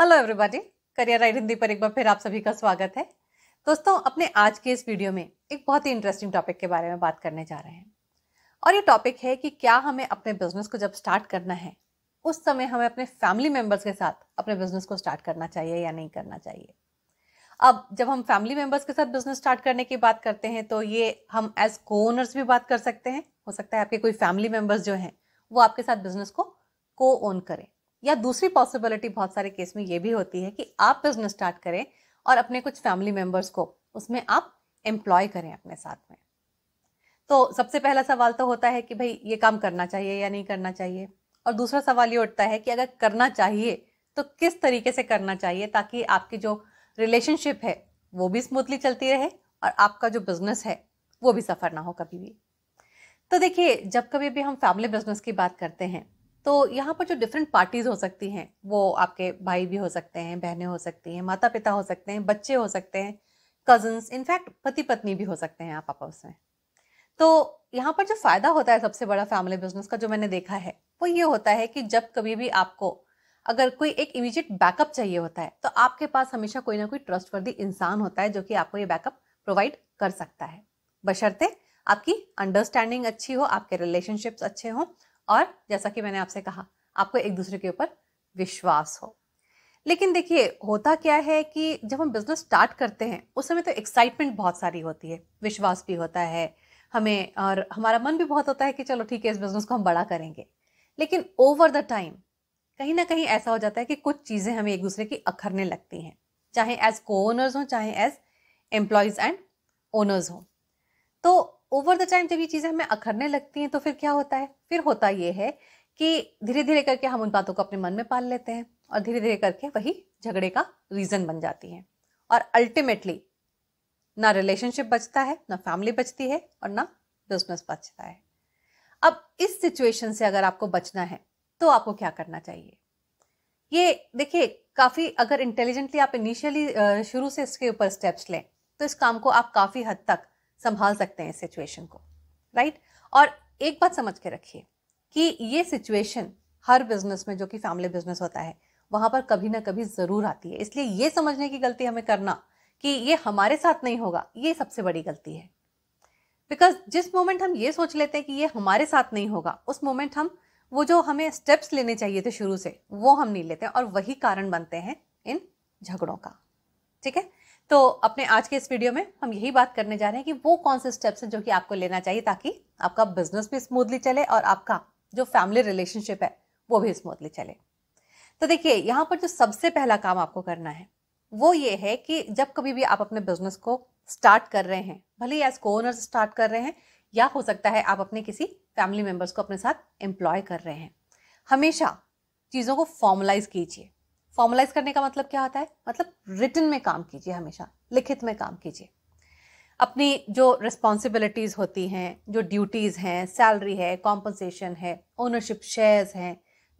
Hello everybody career right Hindi पर एक बार फिर आप सभी का स्वागत है दोस्तों अपने आज के इस वीडियो में एक बहुत ही इंटरेस्टिंग टॉपिक के बारे में बात करने जा रहे हैं और ये टॉपिक है कि क्या हमें अपने बिजनेस को जब स्टार्ट करना है उस समय हमें अपने फैमिली मेंबर्स के साथ अपने बिजनेस को स्टार्ट करना चाहिए या नहीं करना चाहिए अब जब हम फैमिली मेंबर्स के साथ बिजनेस स्टार्ट करने की बात करते हैं तो ये हम एज को ओनर्स भी बात कर सकते हैं हो सकता है आपके कोई फैमिली मेंबर्स जो हैं वो आपके साथ बिजनेस को को ओन करें या दूसरी पॉसिबिलिटी बहुत सारे केस में ये भी होती है कि आप बिजनेस स्टार्ट करें और अपने कुछ फैमिली मेम्बर्स को उसमें आप एम्प्लॉय करें अपने साथ में तो सबसे पहला सवाल तो होता है कि भाई ये काम करना चाहिए या नहीं करना चाहिए और दूसरा सवाल ये उठता है कि अगर करना चाहिए तो किस तरीके से करना चाहिए ताकि आपकी जो रिलेशनशिप है वो भी स्मूथली चलती रहे और आपका जो बिजनेस है वो भी सफर ना हो कभी भी तो देखिए जब कभी भी हम फैमिली बिजनेस की बात करते हैं तो यहाँ पर जो डिफरेंट पार्टीज़ हो सकती हैं वो आपके भाई भी हो सकते हैं बहनें हो सकती हैं माता पिता हो सकते हैं बच्चे हो सकते हैं कजन्स इनफैक्ट पति पत्नी भी हो सकते हैं आप आपस में तो यहाँ पर जो फ़ायदा होता है सबसे बड़ा फैमिली बिजनेस का जो मैंने देखा है वो ये होता है कि जब कभी भी आपको अगर कोई एक इमीजिएट बैकअप चाहिए होता है तो आपके पास हमेशा कोई ना कोई ट्रस्ट वर्दी इंसान होता है जो कि आपको ये बैकअप प्रोवाइड कर सकता है बशर्ते आपकी अंडरस्टैंडिंग अच्छी हो आपके रिलेशनशिप्स अच्छे हों और जैसा कि मैंने आपसे कहा आपको एक दूसरे के ऊपर विश्वास हो लेकिन देखिए होता क्या है कि जब हम बिज़नेस स्टार्ट करते हैं उस समय तो एक्साइटमेंट बहुत सारी होती है विश्वास भी होता है हमें और हमारा मन भी बहुत होता है कि चलो ठीक है इस बिज़नेस को हम बड़ा करेंगे लेकिन ओवर द टाइम कहीं ना कहीं ऐसा हो जाता है कि कुछ चीज़ें हमें एक दूसरे की अखरने लगती हैं चाहे एज को ओनर्स हों चाहे एज एम्प्लॉयज़ एंड ओनर्स हों तो ओवर द टाइम जब ये चीज़ें हमें अखरने लगती हैं तो फिर क्या होता है फिर होता ये है कि धीरे धीरे करके हम उन बातों को अपने मन में पाल लेते हैं और धीरे धीरे करके वही झगड़े का रीज़न बन जाती हैं और अल्टीमेटली ना रिलेशनशिप बचता है ना फैमिली बचती है और ना बिजनेस बचता है अब इस सिचुएशन से अगर आपको बचना है तो आपको क्या करना चाहिए ये देखिए काफ़ी अगर इंटेलिजेंटली आप इनिशियली शुरू से इसके ऊपर स्टेप्स लें तो इस काम को आप काफ़ी हद तक संभाल सकते हैं इस सिचुएशन को राइट और एक बात समझ के रखिए कि ये सिचुएशन हर बिजनेस में जो कि फैमिली बिजनेस होता है वहां पर कभी ना कभी ज़रूर आती है इसलिए ये समझने की गलती हमें करना कि ये हमारे साथ नहीं होगा ये सबसे बड़ी गलती है बिकॉज जिस मोमेंट हम ये सोच लेते हैं कि ये हमारे साथ नहीं होगा उस मोमेंट हम वो जो हमें स्टेप्स लेने चाहिए थे शुरू से वो हम नहीं लेते और वही कारण बनते हैं इन झगड़ों का ठीक है तो अपने आज के इस वीडियो में हम यही बात करने जा रहे हैं कि वो कौन से स्टेप्स हैं जो कि आपको लेना चाहिए ताकि आपका बिजनेस भी स्मूथली चले और आपका जो फैमिली रिलेशनशिप है वो भी स्मूथली चले तो देखिए यहाँ पर जो सबसे पहला काम आपको करना है वो ये है कि जब कभी भी आप अपने बिजनेस को स्टार्ट कर रहे हैं भले ही एज को ओनर स्टार्ट कर रहे हैं या हो सकता है आप अपने किसी फैमिली मेम्बर्स को अपने साथ एम्प्लॉय कर रहे हैं हमेशा चीज़ों को फॉर्मलाइज कीजिए फॉर्मलाइज करने का मतलब क्या होता है मतलब रिटर्न में काम कीजिए हमेशा लिखित में काम कीजिए अपनी जो रिस्पॉन्सिबिलिटीज़ होती हैं जो ड्यूटीज़ हैं सैलरी है कॉम्पनसेशन है ओनरशिप शेयर्स हैं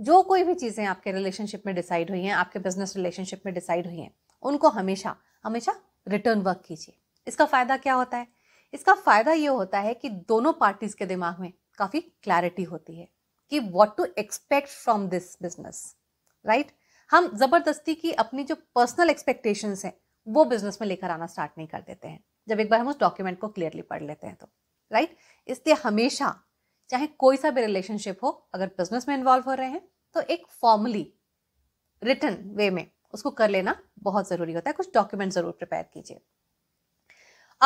जो कोई भी चीज़ें आपके रिलेशनशिप में डिसाइड हुई हैं आपके बिजनेस रिलेशनशिप में डिसाइड हुई हैं उनको हमेशा हमेशा रिटर्न वर्क कीजिए इसका फ़ायदा क्या होता है इसका फ़ायदा ये होता है कि दोनों पार्टीज़ के दिमाग में काफ़ी क्लैरिटी होती है कि what to expect from this business right हम ज़बरदस्ती की अपनी जो पर्सनल एक्सपेक्टेशंस हैं वो बिजनेस में लेकर आना स्टार्ट नहीं कर देते हैं जब एक बार हम उस डॉक्यूमेंट को क्लियरली पढ़ लेते हैं तो राइट इसलिए हमेशा चाहे कोई सा भी रिलेशनशिप हो अगर बिजनेस में इन्वॉल्व हो रहे हैं तो एक फॉर्मली रिटर्न वे में उसको कर लेना बहुत ज़रूरी होता है कुछ डॉक्यूमेंट ज़रूर प्रिपेयर कीजिए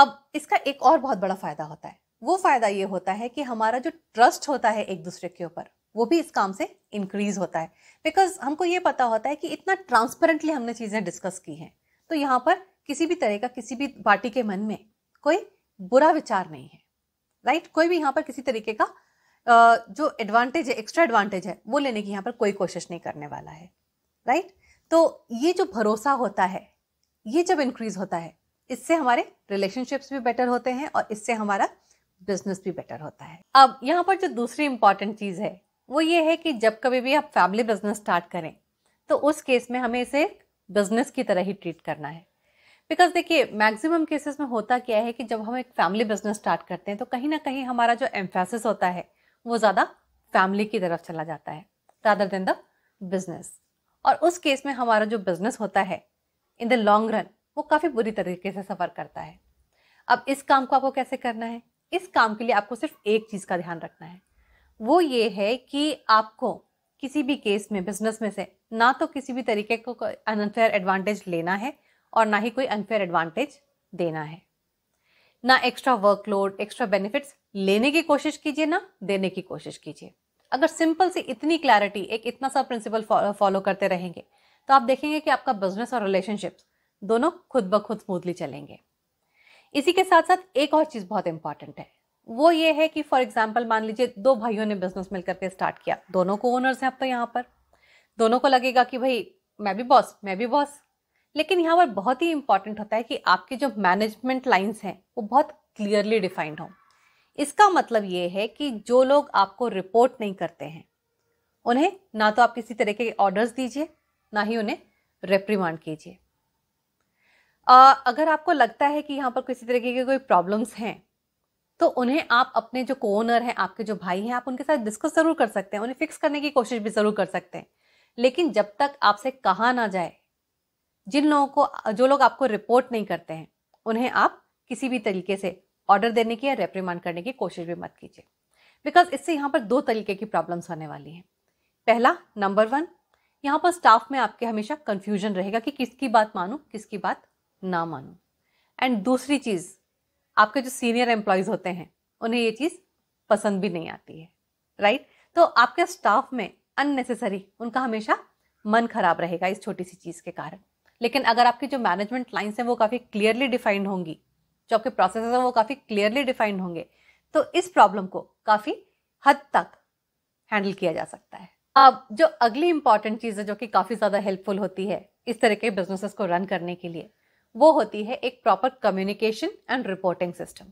अब इसका एक और बहुत बड़ा फ़ायदा होता है वो फ़ायदा ये होता है कि हमारा जो ट्रस्ट होता है एक दूसरे के ऊपर वो भी इस काम से इंक्रीज होता है बिकॉज हमको ये पता होता है कि इतना ट्रांसपेरेंटली हमने चीज़ें डिस्कस की हैं तो यहाँ पर किसी भी तरह का किसी भी पार्टी के मन में कोई बुरा विचार नहीं है राइट right? कोई भी यहाँ पर किसी तरीके का जो एडवांटेज है एक्स्ट्रा एडवांटेज है वो लेने की यहाँ पर कोई कोशिश नहीं करने वाला है राइट right? तो ये जो भरोसा होता है ये जब इंक्रीज होता है इससे हमारे रिलेशनशिप्स भी बेटर होते हैं और इससे हमारा बिजनेस भी बेटर होता है अब यहाँ पर जो दूसरी इंपॉर्टेंट चीज़ है वो ये है कि जब कभी भी आप फैमिली बिजनेस स्टार्ट करें तो उस केस में हमें इसे बिजनेस की तरह ही ट्रीट करना है बिकॉज देखिए मैक्सिमम केसेस में होता क्या है कि जब हम एक फैमिली बिजनेस स्टार्ट करते हैं तो कहीं ना कहीं हमारा जो एम्फेसिस होता है वो ज़्यादा फैमिली की तरफ चला जाता है रादर देन द बिजनेस और उस केस में हमारा जो बिजनेस होता है इन द लॉन्ग रन वो काफ़ी बुरी तरीके से सफ़र करता है अब इस काम को आपको कैसे करना है इस काम के लिए आपको सिर्फ एक चीज़ का ध्यान रखना है वो ये है कि आपको किसी भी केस में बिजनेस में से ना तो किसी भी तरीके को अनफेयर एडवांटेज लेना है और ना ही कोई अनफेयर एडवांटेज देना है ना एक्स्ट्रा वर्कलोड एक्स्ट्रा बेनिफिट्स लेने की कोशिश कीजिए ना देने की कोशिश कीजिए अगर सिंपल से इतनी क्लैरिटी एक इतना सा प्रिंसिपल फॉलो करते रहेंगे तो आप देखेंगे कि आपका बिजनेस और रिलेशनशिप्स दोनों खुद ब खुद स्मूथली चलेंगे इसी के साथ साथ एक और चीज़ बहुत इंपॉर्टेंट है वो ये है कि फॉर एग्जाम्पल मान लीजिए दो भाइयों ने बिजनेस मिल करके स्टार्ट किया दोनों को ओनर्स हैं अब तो यहाँ पर दोनों को लगेगा कि भाई मैं भी बॉस मैं भी बॉस लेकिन यहाँ पर बहुत ही इंपॉर्टेंट होता है कि आपके जो मैनेजमेंट लाइन्स हैं वो बहुत क्लियरली डिफाइंड हों इसका मतलब ये है कि जो लोग आपको रिपोर्ट नहीं करते हैं उन्हें ना तो आप किसी तरह के ऑर्डर्स दीजिए ना ही उन्हें रेप्रीमांड कीजिए अगर आपको लगता है कि यहाँ पर किसी तरीके की कोई प्रॉब्लम्स हैं तो उन्हें आप अपने जो को ओनर हैं आपके जो भाई हैं आप उनके साथ डिस्कस ज़रूर कर सकते हैं उन्हें फिक्स करने की कोशिश भी ज़रूर कर सकते हैं लेकिन जब तक आपसे कहा ना जाए जिन लोगों को जो लोग आपको रिपोर्ट नहीं करते हैं उन्हें आप किसी भी तरीके से ऑर्डर देने की या रेप्रीमांड करने की कोशिश भी मत कीजिए बिकॉज इससे यहाँ पर दो तरीके की प्रॉब्लम्स होने वाली हैं पहला नंबर वन यहाँ पर स्टाफ में आपके हमेशा कन्फ्यूजन रहेगा कि किसकी बात मानूँ किसकी बात ना मानूँ एंड दूसरी चीज़ आपके जो सीनियर एम्प्लॉयज़ होते हैं उन्हें ये चीज़ पसंद भी नहीं आती है राइट तो आपके स्टाफ में अननेसेसरी उनका हमेशा मन खराब रहेगा इस छोटी सी चीज़ के कारण लेकिन अगर आपकी जो मैनेजमेंट लाइन्स हैं वो काफ़ी क्लियरली डिफाइंड होंगी जो आपके प्रोसेस हैं वो काफ़ी क्लियरली डिफाइंड होंगे तो इस प्रॉब्लम को काफ़ी हद तक हैंडल किया जा सकता है अब जो अगली इंपॉर्टेंट चीज़ है जो कि काफ़ी ज़्यादा हेल्पफुल होती है इस तरह के बिजनेसेस को रन करने के लिए वो होती है एक proper communication and reporting system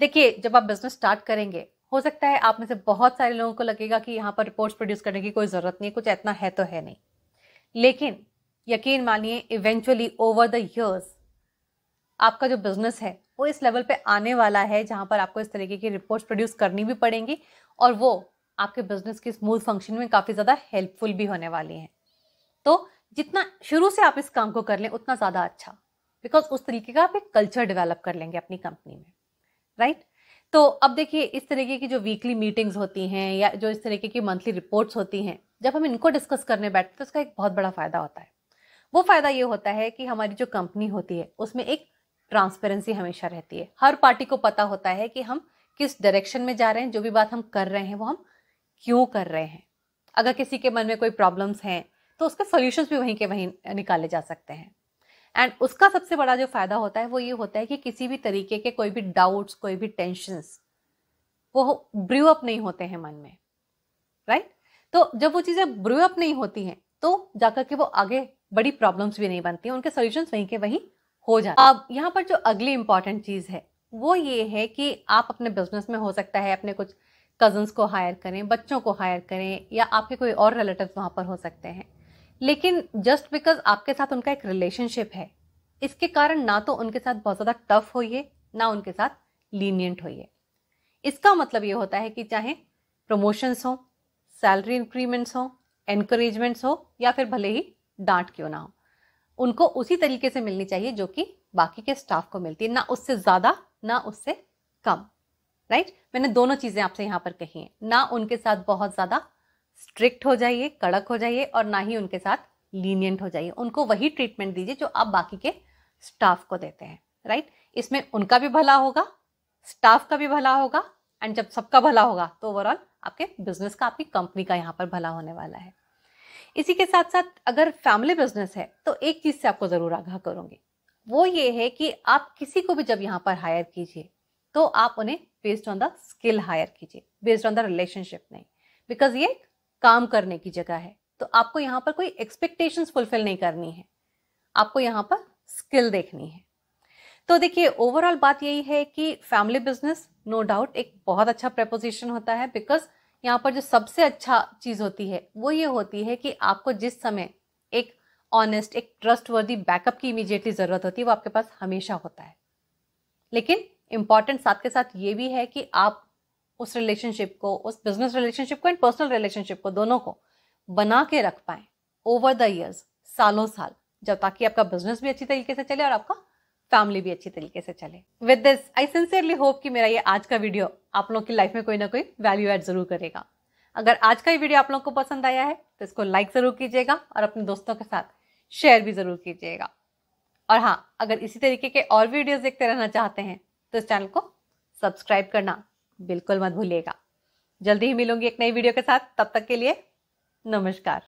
देखिए जब आप बिजनेस स्टार्ट करेंगे हो सकता है आप में से बहुत सारे लोगों को लगेगा कि यहाँ पर रिपोर्ट्स प्रोड्यूस करने की कोई ज़रूरत नहीं कुछ इतना है तो है नहीं लेकिन यकीन मानिए इवेंचुअली ओवर द ईयर्स आपका जो बिजनेस है वो इस लेवल पे आने वाला है जहाँ पर आपको इस तरीके की रिपोर्ट्स प्रोड्यूस करनी भी पड़ेंगी और वो आपके बिजनेस की स्मूथ फंक्शन में काफ़ी ज़्यादा हेल्पफुल भी होने वाली हैं तो जितना शुरू से आप इस काम को कर लें उतना ज़्यादा अच्छा बिकॉज उस तरीके का आप एक कल्चर डेवलप कर लेंगे अपनी कंपनी में राइट right? तो अब देखिए इस तरीके की जो वीकली मीटिंग्स होती हैं या जो इस तरीके की मंथली रिपोर्ट्स होती हैं जब हम इनको डिस्कस करने बैठते हैं तो उसका एक बहुत बड़ा फ़ायदा होता है वो फ़ायदा ये होता है कि हमारी जो कंपनी होती है उसमें एक ट्रांसपेरेंसी हमेशा रहती है हर पार्टी को पता होता है कि हम किस डायरेक्शन में जा रहे हैं जो भी बात हम कर रहे हैं वो हम क्यों कर रहे हैं अगर किसी के मन में कोई प्रॉब्लम्स हैं तो उसके सोल्यूशंस भी वहीं के वहीं निकाले जा सकते हैं एंड उसका सबसे बड़ा जो फ़ायदा होता है वो ये होता है कि किसी भी तरीके के कोई भी डाउट्स कोई भी टेंशन वो ब्रू अप नहीं होते हैं मन में राइट right? तो जब वो चीज़ें ब्रू अप नहीं होती हैं तो जाकर के वो आगे बड़ी प्रॉब्लम्स भी नहीं बनती उनके सोल्यूशन वहीं के वहीं हो जाते अब यहाँ पर जो अगली इंपॉर्टेंट चीज़ है वो ये है कि आप अपने बिजनेस में हो सकता है अपने कुछ कजन्स को हायर करें बच्चों को हायर करें या आपके कोई और रिलेटिव वहां पर हो सकते हैं लेकिन जस्ट बिकॉज आपके साथ उनका एक रिलेशनशिप है इसके कारण ना तो उनके साथ बहुत ज़्यादा टफ होइए ना उनके साथ लीनियंट होइए इसका मतलब ये होता है कि चाहे प्रमोशंस हो सैलरी इंक्रीमेंट्स हों एनकरेजमेंट्स हो या फिर भले ही डांट क्यों ना हो उनको उसी तरीके से मिलनी चाहिए जो कि बाकी के स्टाफ को मिलती है ना उससे ज़्यादा ना उससे कम राइट मैंने दोनों चीज़ें आपसे यहाँ पर कही हैं ना उनके साथ बहुत ज़्यादा स्ट्रिक्ट हो जाइए कड़क हो जाइए और ना ही उनके साथ लीनियंट हो जाइए उनको वही ट्रीटमेंट दीजिए जो आप बाकी के स्टाफ को देते हैं राइट इसमें उनका भी भला होगा स्टाफ का भी भला होगा एंड जब सबका भला होगा तो ओवरऑल आपके बिजनेस का आपकी कंपनी का यहाँ पर भला होने वाला है इसी के साथ साथ अगर फैमिली बिजनेस है तो एक चीज़ से आपको ज़रूर आगाह करूंगी वो ये है कि आप किसी को भी जब यहाँ पर हायर कीजिए तो आप उन्हें based on the skill hire कीजिए बेस्ड ऑन द रिलेशनशिप नहीं बिकॉज ये काम करने की जगह है तो आपको यहाँ पर कोई एक्सपेक्टेशंस फुलफिल नहीं करनी है आपको यहाँ पर स्किल देखनी है तो देखिए ओवरऑल बात यही है कि फैमिली बिजनेस नो डाउट एक बहुत अच्छा प्रपोजिशन होता है बिकॉज यहाँ पर जो सबसे अच्छा चीज़ होती है वो ये होती है कि आपको जिस समय एक ऑनेस्ट एक ट्रस्टवर्दी बैकअप की इमीजिएटली ज़रूरत होती है वो आपके पास हमेशा होता है लेकिन इंपॉर्टेंट साथ के साथ ये भी है कि आप उस रिलेशनशिप को उस बिजनेस रिलेशनशिप को एंड पर्सनल रिलेशनशिप को दोनों को बना के रख पाए ओवर द ईयर्स सालों साल जब ताकि आपका बिजनेस भी अच्छी तरीके से चले और आपका फैमिली भी अच्छी तरीके से चले with this I sincerely hope कि मेरा ये आज का वीडियो आप लोगों की लाइफ में कोई ना कोई वैल्यू ऐड जरूर करेगा अगर आज का ये वीडियो आप लोगों को पसंद आया है तो इसको लाइक ज़रूर कीजिएगा और अपने दोस्तों के साथ शेयर भी ज़रूर कीजिएगा और हाँ अगर इसी तरीके के और वीडियोज देखते रहना चाहते हैं तो इस चैनल को सब्सक्राइब करना बिल्कुल मत भूलिएगा जल्दी ही मिलूंगी एक नई वीडियो के साथ तब तक के लिए नमस्कार